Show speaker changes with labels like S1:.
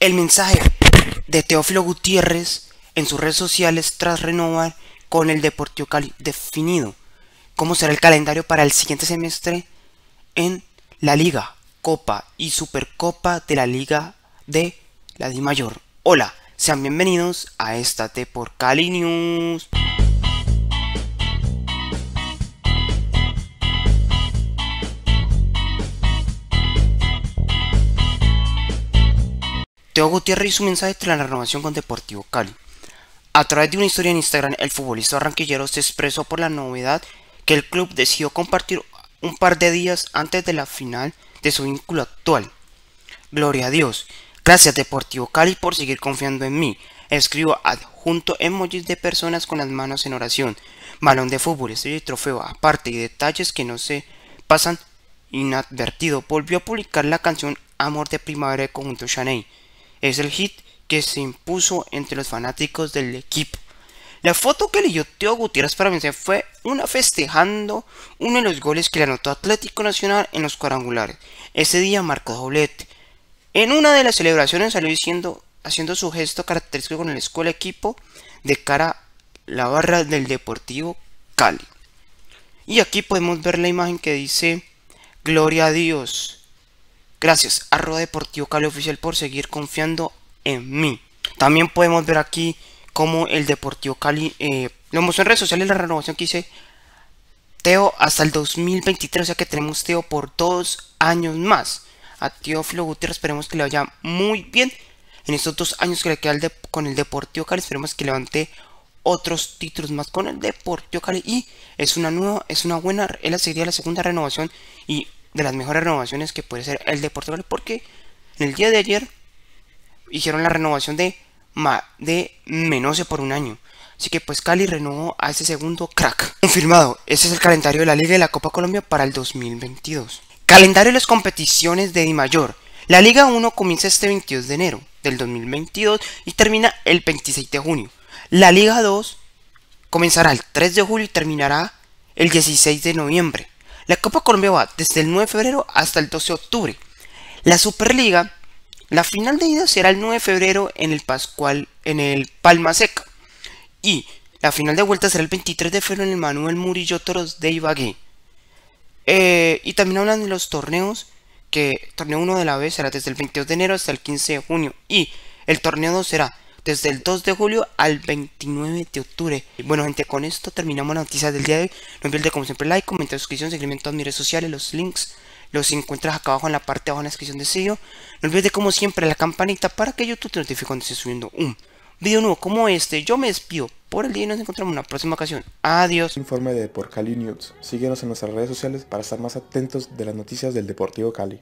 S1: el mensaje de Teófilo Gutiérrez en sus redes sociales tras renovar con el Deportivo Cali definido. ¿Cómo será el calendario para el siguiente semestre en la Liga, Copa y Supercopa de la Liga de la Di Mayor? Hola, sean bienvenidos a esta T por Cali News. Teo Gutiérrez y un mensaje tras la renovación con Deportivo Cali. A través de una historia en Instagram, el futbolista arranquillero se expresó por la novedad que el club decidió compartir un par de días antes de la final de su vínculo actual. Gloria a Dios. Gracias Deportivo Cali por seguir confiando en mí. Escribo adjunto emojis de personas con las manos en oración. Balón de fútbol, estrella y trofeo, aparte y detalles que no se pasan inadvertido. Volvió a publicar la canción Amor de Primavera con Conjunto Shaney es el hit que se impuso entre los fanáticos del equipo. La foto que le leyó Teo Gutiérrez para vencer fue una festejando uno de los goles que le anotó Atlético Nacional en los cuadrangulares. Ese día marcó doblete. En una de las celebraciones salió diciendo, haciendo su gesto característico con el escuela equipo de cara a la barra del Deportivo Cali. Y aquí podemos ver la imagen que dice Gloria a Dios, Gracias, arroba deportivo Cali oficial por seguir confiando en mí. También podemos ver aquí cómo el Deportivo Cali eh, lo mostró en redes sociales la renovación que hice Teo hasta el 2023, o sea que tenemos Teo por dos años más. A Teófilo Gutiérrez esperemos que le vaya muy bien. En estos dos años que le queda con el Deportivo Cali, esperemos que levante otros títulos más con el Deportivo Cali. Y es una nueva, es una buena, es la sería la segunda renovación y de las mejores renovaciones que puede ser el de Portugal, porque en el día de ayer hicieron la renovación de, de Menose por un año. Así que pues Cali renovó a ese segundo crack. Confirmado, ese es el calendario de la Liga de la Copa Colombia para el 2022. Calendario de las competiciones de Mayor. La Liga 1 comienza este 22 de enero del 2022 y termina el 26 de junio. La Liga 2 comenzará el 3 de julio y terminará el 16 de noviembre. La Copa Colombia va desde el 9 de febrero hasta el 12 de octubre. La Superliga, la final de ida será el 9 de febrero en el Pascual, en el Palma Seca. Y la final de vuelta será el 23 de febrero en el Manuel Murillo Toros de Ibagué. Eh, y también hablan de los torneos, que torneo 1 de la B será desde el 22 de enero hasta el 15 de junio. Y el torneo 2 será desde el 2 de julio al 29 de octubre. Bueno, gente, con esto terminamos la noticia del día de hoy. No olvides como siempre like, comentar, suscripción, seguirme en todas mis redes sociales, los links los encuentras acá abajo en la parte de abajo en la descripción de sello. Este no olvides como siempre la campanita para que YouTube te notifique cuando esté subiendo un video nuevo como este. Yo me despido por el día y nos encontramos en una próxima ocasión. Adiós. Informe de Por Cali News. Síguenos en nuestras redes sociales para estar más atentos de las noticias del Deportivo Cali.